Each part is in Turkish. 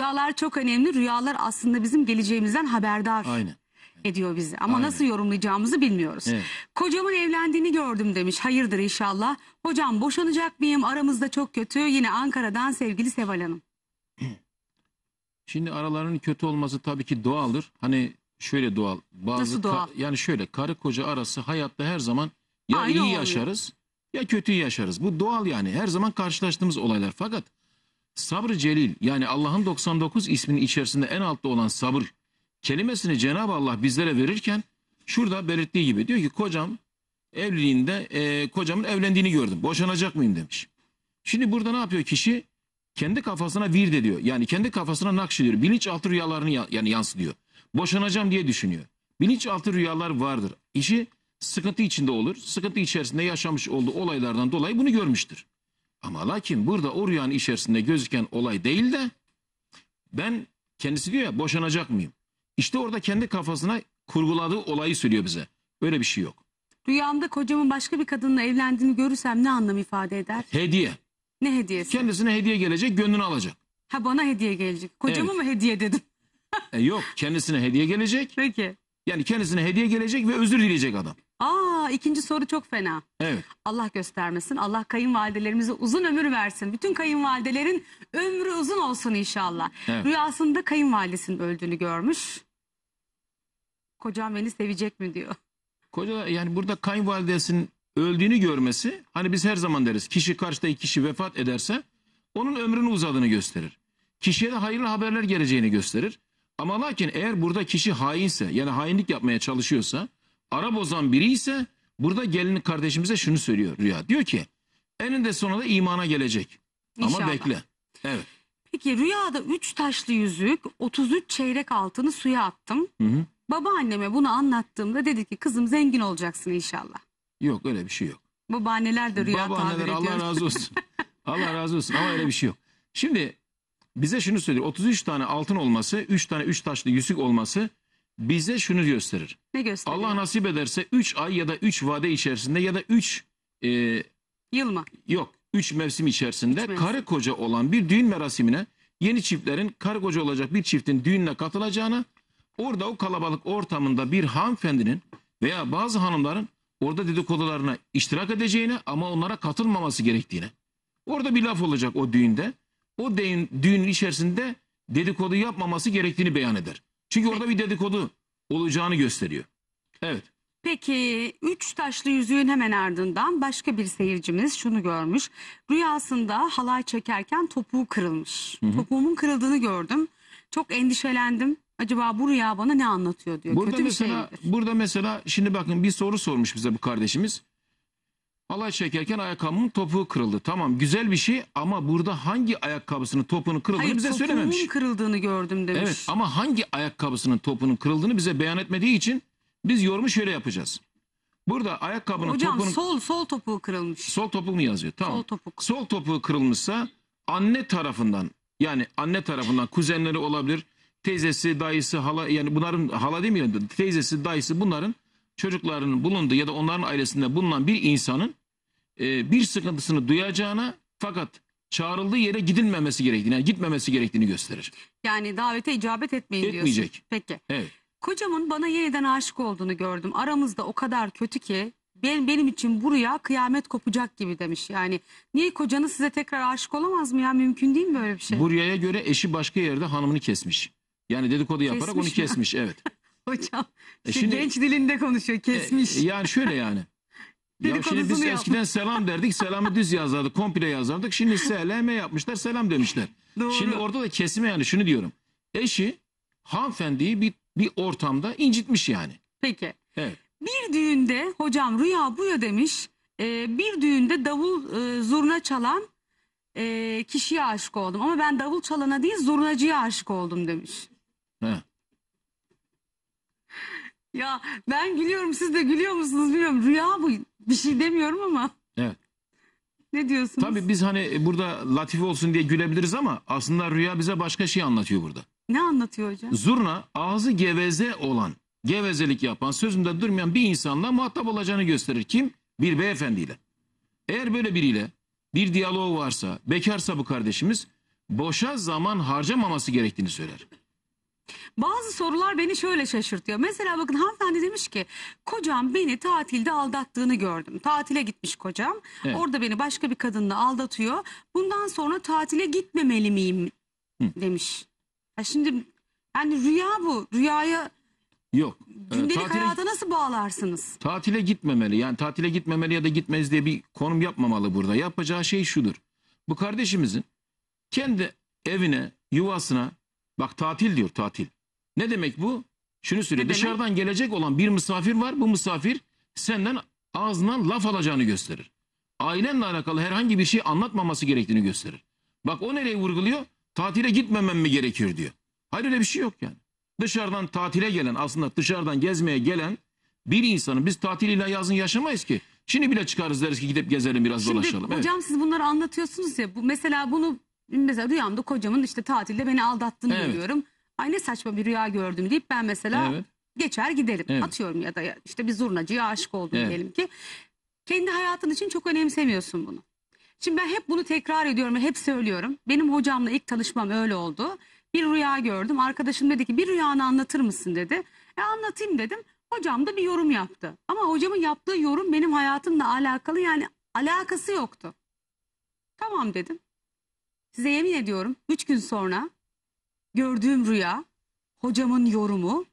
Rüyalar çok önemli. Rüyalar aslında bizim geleceğimizden haberdar Aynen. ediyor bizi. Ama Aynen. nasıl yorumlayacağımızı bilmiyoruz. Evet. Kocamın evlendiğini gördüm demiş. Hayırdır inşallah. Hocam boşanacak mıyım? Aramızda çok kötü. Yine Ankara'dan sevgili Seval Hanım. Şimdi aralarının kötü olması tabii ki doğaldır. Hani şöyle doğal. Bazı Nasıl doğal? yani şöyle karı koca arası hayatta her zaman ya Aynı iyi oluyor. yaşarız ya kötü yaşarız. Bu doğal yani. Her zaman karşılaştığımız olaylar. Fakat Sabrı celil yani Allah'ın 99 isminin içerisinde en altta olan sabır kelimesini Cenab-ı Allah bizlere verirken şurada belirttiği gibi diyor ki kocam evliliğinde e, kocamın evlendiğini gördüm. Boşanacak mıyım demiş. Şimdi burada ne yapıyor kişi? Kendi kafasına virde diyor. Yani kendi kafasına nakşediyor. Bilinçaltı rüyalarını ya, yani yansıtıyor. Boşanacağım diye düşünüyor. Bilinçaltı rüyalar vardır. İşi sıkıntı içinde olur. Sıkıntı içerisinde yaşamış olduğu olaylardan dolayı bunu görmüştür. Ama lakin burada o rüyanın içerisinde gözüken olay değil de ben kendisi diyor ya boşanacak mıyım? İşte orada kendi kafasına kurguladığı olayı söylüyor bize. Öyle bir şey yok. Rüyamda kocamın başka bir kadınla evlendiğini görürsem ne anlam ifade eder? Hediye. Ne hediyesi? Kendisine hediye gelecek, gönlünü alacak. Ha bana hediye gelecek. Kocamı Evet. mı hediye dedim? E, yok, kendisine hediye gelecek. Peki. Yani kendisine hediye gelecek ve özür dileyecek adam. Aa Aa ikinci soru çok fena. Evet. Allah göstermesin. Allah kayınvalidelerimize uzun ömür versin. Bütün kayınvalidelerin ömrü uzun olsun inşallah. Evet. Rüyasında kayınvalidesinin öldüğünü görmüş. Kocam beni sevecek mi diyor. Koca yani burada kayınvalidesinin öldüğünü görmesi hani biz her zaman deriz kişi karşıda kişi vefat ederse onun ömrünü uzadığını gösterir. Kişiye de hayırlı haberler geleceğini gösterir. Ama lakin eğer burada kişi hainse yani hainlik yapmaya çalışıyorsa ara bozan biri ise Burada gelin kardeşimize şunu söylüyor Rüya. Diyor ki eninde sonunda imana gelecek. İnşallah. Ama bekle. Evet. Peki rüyada üç taşlı yüzük 33 çeyrek altını suya attım. Hı hı. Babaanneme bunu anlattığımda dedi ki kızım zengin olacaksın inşallah. Yok öyle bir şey yok. Babaanneler de rüya Babaanneler, tabir ediyor. Allah razı olsun. Allah razı olsun ama öyle bir şey yok. Şimdi bize şunu söylüyor 33 tane altın olması 3 tane 3 taşlı yüzük olması bize şunu gösterir. Ne gösterir? Allah nasip ederse 3 ay ya da 3 vade içerisinde ya da 3 e, yıl mı? Yok 3 mevsim içerisinde Üç mevsim. karı koca olan bir düğün merasimine yeni çiftlerin karı koca olacak bir çiftin düğününe katılacağına orada o kalabalık ortamında bir hanımefendinin veya bazı hanımların orada dedikodularına iştirak edeceğine ama onlara katılmaması gerektiğine. Orada bir laf olacak o düğünde. O düğün, düğünün içerisinde dedikodu yapmaması gerektiğini beyan eder. Çünkü orada bir dedikodu olacağını gösteriyor. Evet. Peki üç taşlı yüzüğün hemen ardından başka bir seyircimiz şunu görmüş. Rüyasında halay çekerken topuğu kırılmış. Hı hı. Topuğumun kırıldığını gördüm. Çok endişelendim. Acaba bu rüya bana ne anlatıyor diyor. Burada Kötü mesela, bir şey. Burada mesela şimdi bakın bir soru sormuş bize bu kardeşimiz. Halay çekerken ayakkabımın topuğu kırıldı. Tamam güzel bir şey ama burada hangi ayakkabısının topuğunun kırıldığını Hayır, bize topuğunun söylememiş. kırıldığını gördüm demiş. Evet ama hangi ayakkabısının topuğunun kırıldığını bize beyan etmediği için biz yorumu şöyle yapacağız. Burada ayakkabının Hocam topuğunun... sol sol topuğu kırılmış. Sol topuk mu yazıyor? Tamam. Sol topuk. Sol topuğu kırılmışsa anne tarafından yani anne tarafından kuzenleri olabilir. Teyzesi, dayısı, hala yani bunların hala değil mi? Teyzesi, dayısı bunların çocuklarının bulunduğu ya da onların ailesinde bulunan bir insanın e, bir sıkıntısını duyacağına fakat çağrıldığı yere gidilmemesi gerektiğini, yani gitmemesi gerektiğini gösterir. Yani davete icabet etmeyin Etmeyecek. Peki. Evet. Kocamın bana yeniden aşık olduğunu gördüm. Aramızda o kadar kötü ki ben, benim için buraya kıyamet kopacak gibi demiş. Yani niye kocanız size tekrar aşık olamaz mı ya? Mümkün değil mi böyle bir şey? Buraya göre eşi başka yerde hanımını kesmiş. Yani dedikodu yaparak kesmiş onu kesmiş. Evet. Hocam e şimdi, genç dilinde konuşuyor e, kesmiş. E, yani şöyle yani. ya şimdi biz yapmış. eskiden selam derdik selamı düz yazardık komple yazardık. Şimdi SLM yapmışlar selam demişler. Doğru. Şimdi orada da kesme yani şunu diyorum. Eşi hanımefendiyi bir, bir ortamda incitmiş yani. Peki. Evet. Bir düğünde hocam rüya bu ya demiş. E, bir düğünde davul e, zurna çalan e, kişiye aşık oldum. Ama ben davul çalana değil zurnacıya aşık oldum demiş. He. Ya ben gülüyorum siz de gülüyor musunuz bilmiyorum. Rüya bu. Bir şey demiyorum ama. Evet. Ne diyorsunuz? Tabii biz hani burada latif olsun diye gülebiliriz ama aslında rüya bize başka şey anlatıyor burada. Ne anlatıyor hocam? Zurna ağzı geveze olan, gevezelik yapan, sözünde durmayan bir insanla muhatap olacağını gösterir. Kim? Bir beyefendiyle. Eğer böyle biriyle bir diyalog varsa, bekarsa bu kardeşimiz boşa zaman harcamaması gerektiğini söyler. Bazı sorular beni şöyle şaşırtıyor. Mesela bakın hanımefendi demiş ki kocam beni tatilde aldattığını gördüm. Tatile gitmiş kocam. Evet. Orada beni başka bir kadınla aldatıyor. Bundan sonra tatile gitmemeli miyim Hı. demiş. Ya şimdi yani rüya bu. Rüyaya Yok. Ee, gündelik tatile, hayata nasıl bağlarsınız? Tatile gitmemeli. Yani tatile gitmemeli ya da gitmez diye bir konum yapmamalı burada. Yapacağı şey şudur. Bu kardeşimizin kendi evine, yuvasına, Bak tatil diyor tatil. Ne demek bu? Şunu söyle dışarıdan gelecek olan bir misafir var. Bu misafir senden ağzından laf alacağını gösterir. Ailenle alakalı herhangi bir şey anlatmaması gerektiğini gösterir. Bak o nereye vurguluyor? Tatile gitmemem mi gerekir diyor. Hayır öyle bir şey yok yani. Dışarıdan tatile gelen aslında dışarıdan gezmeye gelen bir insanın biz tatil ile yazın yaşamayız ki. Şimdi bile çıkarız deriz ki gidip gezelim biraz Şimdi dolaşalım. hocam siz bunları anlatıyorsunuz ya. Bu, mesela bunu mesela rüyamda kocamın işte tatilde beni aldattığını Evet. görüyorum. Ay ne saçma bir rüya gördüm deyip ben mesela Evet. geçer giderim. Evet. Atıyorum ya da işte bir zurnacıya aşık oldum Evet. diyelim ki. Kendi hayatın için çok önemsemiyorsun bunu. Şimdi ben hep bunu tekrar ediyorum ve hep söylüyorum. Benim hocamla ilk tanışmam öyle oldu. Bir rüya gördüm. Arkadaşım dedi ki bir rüyanı anlatır mısın dedi. E anlatayım dedim. Hocam da bir yorum yaptı. Ama hocamın yaptığı yorum benim hayatımla alakalı yani alakası yoktu. Tamam dedim. Size yemin ediyorum 3 gün sonra gördüğüm rüya, hocamın yorumu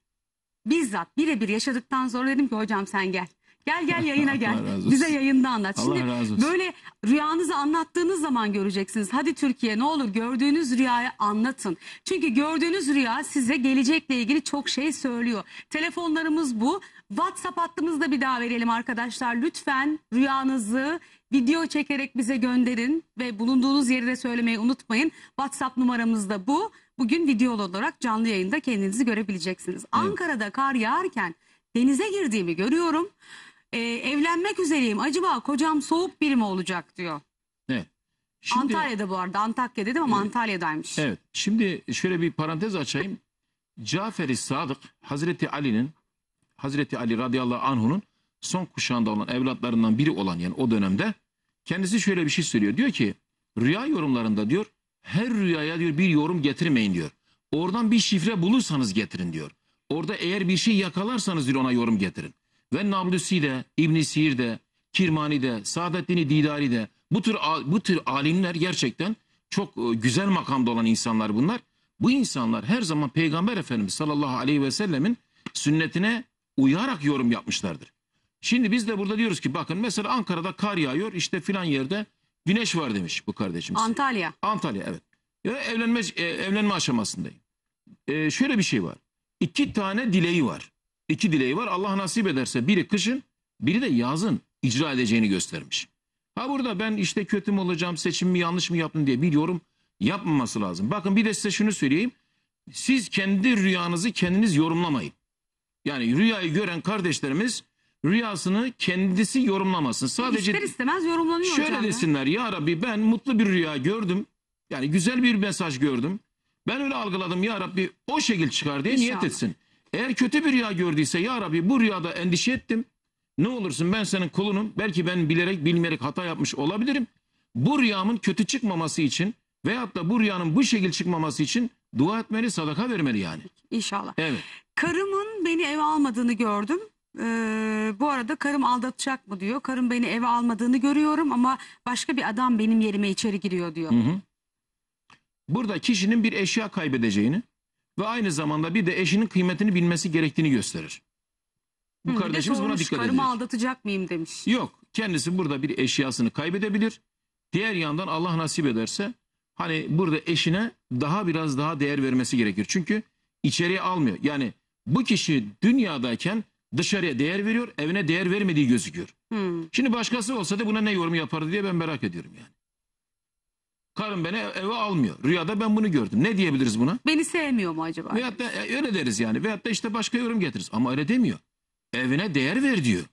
bizzat birebir yaşadıktan sonra dedim ki hocam sen gel. Gel gel yayına gel. Bize yayında anlat. Allah Şimdi razı olsun. böyle rüyanızı anlattığınız zaman göreceksiniz. Hadi Türkiye ne olur gördüğünüz rüyayı anlatın. Çünkü gördüğünüz rüya size gelecekle ilgili çok şey söylüyor. Telefonlarımız bu. WhatsApp hattımızı da bir daha verelim arkadaşlar. Lütfen rüyanızı video çekerek bize gönderin ve bulunduğunuz yeri de söylemeyi unutmayın. WhatsApp numaramız da bu. Bugün video olarak canlı yayında kendinizi görebileceksiniz. Evet. Ankara'da kar yağarken denize girdiğimi görüyorum e, evlenmek üzereyim. Acaba kocam soğuk biri mi olacak diyor. Ne? Şimdi, Antalya'da bu arada Antakya dedim ama Antalya'daymış. Evet. Şimdi şöyle bir parantez açayım. Cafer-i Sadık Hazreti Ali'nin Hazreti Ali radıyallahu anh'unun son kuşağında olan evlatlarından biri olan yani o dönemde kendisi şöyle bir şey söylüyor. Diyor ki rüya yorumlarında diyor her rüyaya diyor bir yorum getirmeyin diyor. Oradan bir şifre bulursanız getirin diyor. Orada eğer bir şey yakalarsanız diyor ona yorum getirin ve Namlusi de, İbn Sir de, Kirmani de, Saadettin Didari de bu tür bu tür alimler gerçekten çok e, güzel makamda olan insanlar bunlar. Bu insanlar her zaman Peygamber Efendimiz sallallahu aleyhi ve sellemin sünnetine uyarak yorum yapmışlardır. Şimdi biz de burada diyoruz ki bakın mesela Ankara'da kar yağıyor işte filan yerde güneş var demiş bu kardeşimiz. Antalya. Antalya evet. Ya evlenme, e, evlenme aşamasındayım. Ee, şöyle bir şey var. İki tane dileği var iki dileği var. Allah nasip ederse biri kışın, biri de yazın icra edeceğini göstermiş. Ha burada ben işte kötü mü olacağım, seçim mi yanlış mı yaptım diye bir yorum yapmaması lazım. Bakın bir de size şunu söyleyeyim. Siz kendi rüyanızı kendiniz yorumlamayın. Yani rüyayı gören kardeşlerimiz rüyasını kendisi yorumlamasın. Sadece İster istemez yorumlanıyor Şöyle hocam desinler ya Rabbi ben mutlu bir rüya gördüm. Yani güzel bir mesaj gördüm. Ben öyle algıladım ya Rabbi o şekil çıkar diye İnşallah. niyet etsin. Eğer kötü bir rüya gördüyse ya Rabbi bu rüyada endişe ettim. Ne olursun ben senin kulunum. Belki ben bilerek bilmeyerek hata yapmış olabilirim. Bu rüyamın kötü çıkmaması için veyahut da bu rüyanın bu şekil çıkmaması için dua etmeli, sadaka vermeli yani. İnşallah. Evet. Karımın beni eve almadığını gördüm. Ee, bu arada karım aldatacak mı diyor. Karım beni eve almadığını görüyorum ama başka bir adam benim yerime içeri giriyor diyor. Hı hı. Burada kişinin bir eşya kaybedeceğini, ve aynı zamanda bir de eşinin kıymetini bilmesi gerektiğini gösterir. Bu Hı, kardeşimiz buna dikkat ediyor. Karımı aldatacak mıyım demiş. Yok kendisi burada bir eşyasını kaybedebilir. Diğer yandan Allah nasip ederse hani burada eşine daha biraz daha değer vermesi gerekir. Çünkü içeriye almıyor. Yani bu kişi dünyadayken dışarıya değer veriyor, evine değer vermediği gözüküyor. Hmm. Şimdi başkası olsa da buna ne yorum yapardı diye ben merak ediyorum yani. Karım beni e, eve almıyor. Rüyada ben bunu gördüm. Ne diyebiliriz buna? Beni sevmiyor mu acaba? Veyahut da e, öyle deriz yani. Veyahut da işte başka yorum getiririz. Ama öyle demiyor. Evine değer ver diyor.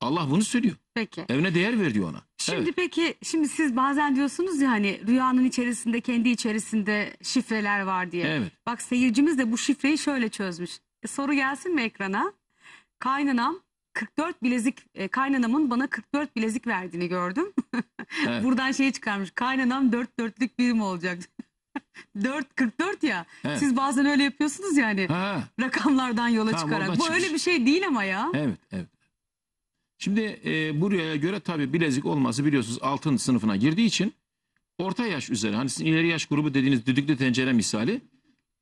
Allah bunu söylüyor. Peki. Evine değer ver diyor ona. Şimdi Evet. peki şimdi siz bazen diyorsunuz ya hani rüyanın içerisinde kendi içerisinde şifreler var diye. Evet. Bak seyircimiz de bu şifreyi şöyle çözmüş. E, soru gelsin mi ekrana? Kaynanam 44 bilezik e, kaynanamın bana 44 bilezik verdiğini gördüm. Evet. Buradan şey çıkarmış. Kaynanam 4 dörtlük birim olacak. 4 44 ya. Evet. Siz bazen öyle yapıyorsunuz yani. Ha. Rakamlardan yola tamam, çıkarak. Bu çıkmış. öyle bir şey değil ama ya. Evet, evet. Şimdi e, buraya göre tabii bilezik olması biliyorsunuz altın sınıfına girdiği için orta yaş üzeri hani sizin ileri yaş grubu dediğiniz düdüklü tencere misali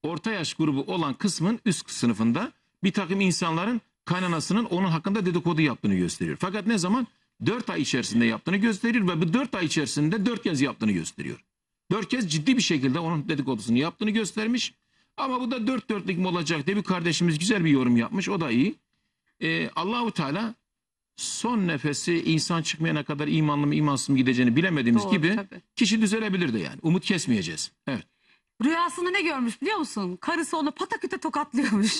orta yaş grubu olan kısmın üst sınıfında bir takım insanların kaynanasının onun hakkında dedikodu yaptığını gösteriyor. Fakat ne zaman? 4 ay içerisinde yaptığını gösterir ve bu 4 ay içerisinde 4 kez yaptığını gösteriyor. 4 kez ciddi bir şekilde onun dedikodusunu yaptığını göstermiş. Ama bu da 4 dörtlük mü olacak diye bir kardeşimiz güzel bir yorum yapmış. O da iyi. Ee, Allahu Teala son nefesi insan çıkmayana kadar imanlı mı imansız mı gideceğini bilemediğimiz Doğru, gibi tabii. kişi düzelebilir de yani. Umut kesmeyeceğiz. Evet. Rüyasında ne görmüş biliyor musun? Karısı onu pataküte tokatlıyormuş.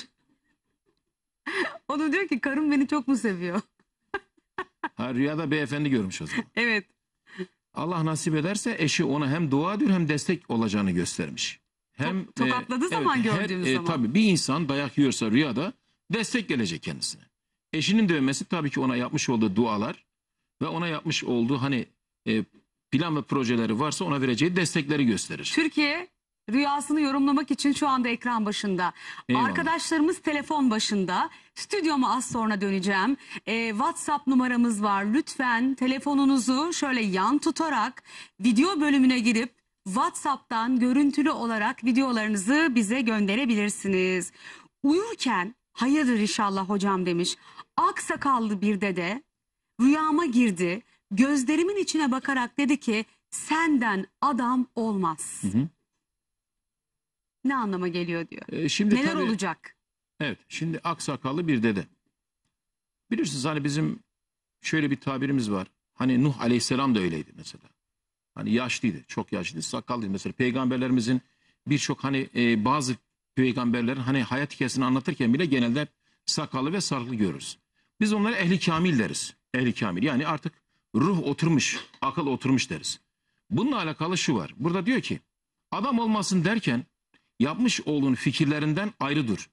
O da diyor ki karım beni çok mu seviyor? Ha rüyada beyefendi görmüş o zaman. Evet. Allah nasip ederse eşi ona hem dua diyor hem destek olacağını göstermiş. Hem Tok- tokatladığı e, zaman gördüğümüz her, zaman. Tabii bir insan dayak yiyorsa rüyada destek gelecek kendisine. Eşinin dövmesi tabii ki ona yapmış olduğu dualar ve ona yapmış olduğu hani e, plan ve projeleri varsa ona vereceği destekleri gösterir. Türkiye rüyasını yorumlamak için şu anda ekran başında. Eyvallah. Arkadaşlarımız telefon başında. Stüdyoma az sonra döneceğim. Ee, WhatsApp numaramız var. Lütfen telefonunuzu şöyle yan tutarak video bölümüne girip WhatsApp'tan görüntülü olarak videolarınızı bize gönderebilirsiniz. Uyurken hayırdır inşallah hocam demiş. Aksakallı bir dede rüyama girdi. Gözlerimin içine bakarak dedi ki senden adam olmaz. Hı hı ne anlama geliyor diyor. E, şimdi Neler tabii, olacak? Evet şimdi aksakallı bir dede. Bilirsiniz hani bizim şöyle bir tabirimiz var. Hani Nuh aleyhisselam da öyleydi mesela. Hani yaşlıydı, çok yaşlıydı, sakallıydı. Mesela peygamberlerimizin birçok hani e, bazı peygamberlerin hani hayat hikayesini anlatırken bile genelde sakallı ve sarıklı görürüz. Biz onlara ehli kamil deriz. Ehli kamil yani artık ruh oturmuş, akıl oturmuş deriz. Bununla alakalı şu var. Burada diyor ki adam olmasın derken yapmış olduğun fikirlerinden ayrı dur.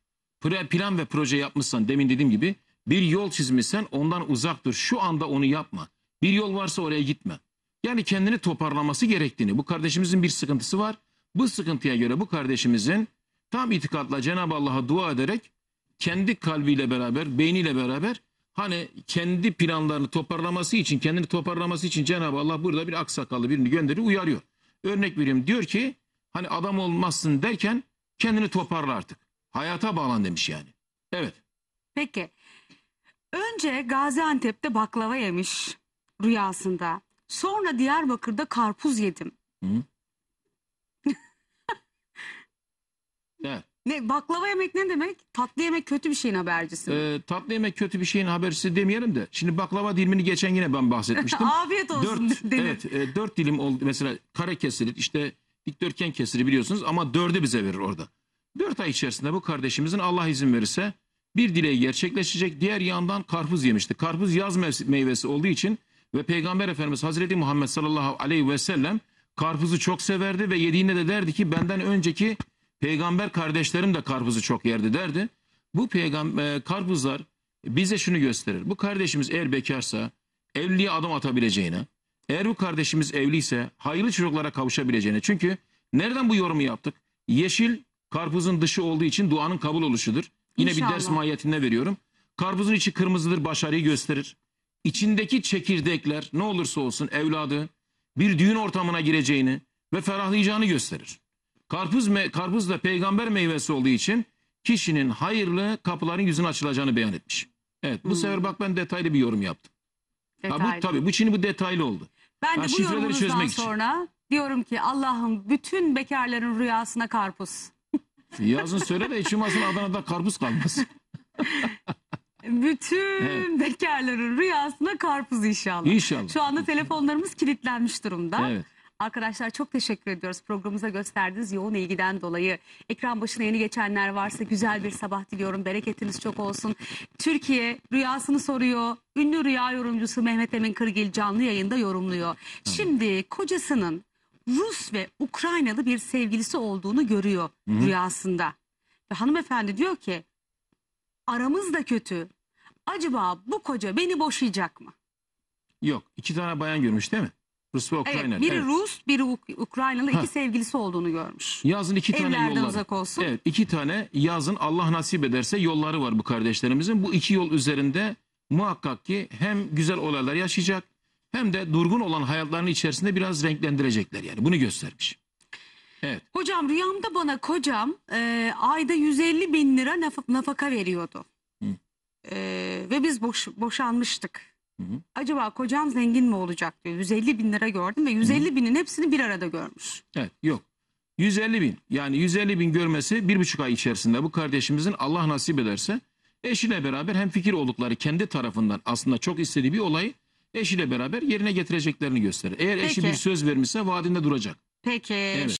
Plan ve proje yapmışsan demin dediğim gibi bir yol çizmişsen ondan uzak dur. Şu anda onu yapma. Bir yol varsa oraya gitme. Yani kendini toparlaması gerektiğini. Bu kardeşimizin bir sıkıntısı var. Bu sıkıntıya göre bu kardeşimizin tam itikatla Cenab-ı Allah'a dua ederek kendi kalbiyle beraber, beyniyle beraber hani kendi planlarını toparlaması için, kendini toparlaması için Cenab-ı Allah burada bir aksakallı birini gönderi uyarıyor. Örnek vereyim diyor ki Hani adam olmazsın derken kendini toparla artık. Hayata bağlan demiş yani. Evet. Peki. Önce Gaziantep'te baklava yemiş rüyasında. Sonra Diyarbakır'da karpuz yedim. Hı? evet. Ne baklava yemek ne demek? Tatlı yemek kötü bir şeyin habercisi. Ee, tatlı yemek kötü bir şeyin habercisi demeyelim de. Şimdi baklava dilimini geçen yine ben bahsetmiştim. Afiyet olsun dört, Evet, e, dört dilim oldu. Mesela kare kesilir işte Dikdörtgen kesiri biliyorsunuz ama 4'ü bize verir orada. Dört ay içerisinde bu kardeşimizin Allah izin verirse bir dileği gerçekleşecek. Diğer yandan karpuz yemişti. Karpuz yaz meyvesi olduğu için ve Peygamber Efendimiz Hazreti Muhammed sallallahu aleyhi ve sellem karpuzu çok severdi ve yediğinde de derdi ki benden önceki peygamber kardeşlerim de karpuzu çok yerdi derdi. Bu peygamber karpuzlar bize şunu gösterir. Bu kardeşimiz eğer bekarsa evliliğe adım atabileceğine, eğer bu kardeşimiz evliyse hayırlı çocuklara kavuşabileceğine. Çünkü nereden bu yorumu yaptık? Yeşil karpuzun dışı olduğu için duanın kabul oluşudur. Yine İnşallah. bir ders mahiyetinde veriyorum. Karpuzun içi kırmızıdır, başarıyı gösterir. İçindeki çekirdekler ne olursa olsun evladı bir düğün ortamına gireceğini ve ferahlayacağını gösterir. Karpuz, me karpuz da peygamber meyvesi olduğu için kişinin hayırlı kapıların yüzünün açılacağını beyan etmiş. Evet bu hmm. sefer bak ben detaylı bir yorum yaptım. Detaylı. Ha, bu, tabii bu şimdi bu detaylı oldu. Ben de bu yorumunuzdan çözmek için. diyorum ki Allah'ım bütün bekarların rüyasına karpuz. Yazın söyle de hiç Adana'da karpuz kalmasın. Bütün Evet. bekarların rüyasına karpuz inşallah. İnşallah. Şu anda telefonlarımız kilitlenmiş durumda. Evet. Arkadaşlar çok teşekkür ediyoruz. Programımıza gösterdiğiniz yoğun ilgiden dolayı. Ekran başına yeni geçenler varsa güzel bir sabah diliyorum. Bereketiniz çok olsun. Türkiye rüyasını soruyor. Ünlü rüya yorumcusu Mehmet Emin Kırgil canlı yayında yorumluyor. Şimdi kocasının Rus ve Ukraynalı bir sevgilisi olduğunu görüyor rüyasında. Ve hanımefendi diyor ki aramız da kötü. Acaba bu koca beni boşayacak mı? Yok. iki tane bayan görmüş değil mi? Rus ve Ukrayna. Evet, biri evet. Rus, biri Uk Ukraynalı iki sevgilisi olduğunu görmüş. Yazın iki tane Evlerden yolları. uzak olsun. Evet, iki tane yazın Allah nasip ederse yolları var bu kardeşlerimizin. Bu iki yol üzerinde muhakkak ki hem güzel olaylar yaşayacak hem de durgun olan hayatlarının içerisinde biraz renklendirecekler yani. Bunu göstermiş. Evet. Hocam rüyamda bana kocam e, ayda 150 bin lira naf nafaka veriyordu. E, ve biz boş, boşanmıştık. Hı hı. Acaba kocam zengin mi olacak diyor. 150 bin lira gördüm ve 150 hı. binin hepsini bir arada görmüş. Evet yok. 150 bin yani 150 bin görmesi bir buçuk ay içerisinde bu kardeşimizin Allah nasip ederse eşiyle beraber hem fikir oldukları kendi tarafından aslında çok istediği bir olayı eşiyle beraber yerine getireceklerini gösterir. Eğer Peki. eşi bir söz vermişse vaadinde duracak. Peki. Evet.